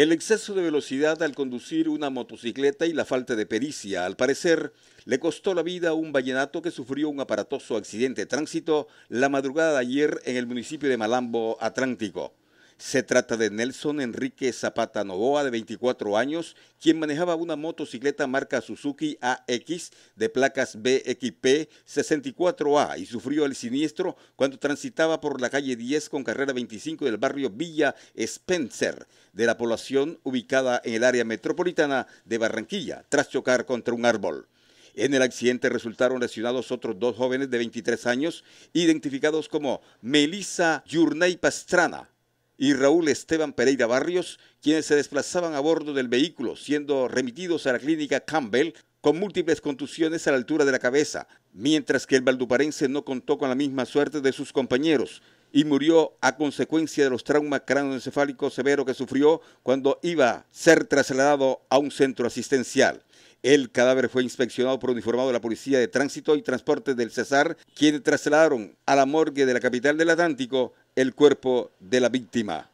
El exceso de velocidad al conducir una motocicleta y la falta de pericia, al parecer, le costó la vida a un vallenato que sufrió un aparatoso accidente de tránsito la madrugada de ayer en el municipio de Malambo, Atlántico. Se trata de Nelson Enrique Zapata Novoa, de 24 años, quien manejaba una motocicleta marca Suzuki AX de placas BXP64A y sufrió el siniestro cuando transitaba por la calle 10 con carrera 25 del barrio Villa Spencer de la población ubicada en el área metropolitana de Barranquilla, tras chocar contra un árbol. En el accidente resultaron lesionados otros dos jóvenes de 23 años, identificados como Melissa Yurney Pastrana y Raúl Esteban Pereira Barrios, quienes se desplazaban a bordo del vehículo, siendo remitidos a la clínica Campbell con múltiples contusiones a la altura de la cabeza, mientras que el valduparense no contó con la misma suerte de sus compañeros y murió a consecuencia de los traumas craneoencefálicos severos que sufrió cuando iba a ser trasladado a un centro asistencial. El cadáver fue inspeccionado por un uniformado de la Policía de Tránsito y Transporte del Cesar, quienes trasladaron a la morgue de la capital del Atlántico el cuerpo de la víctima.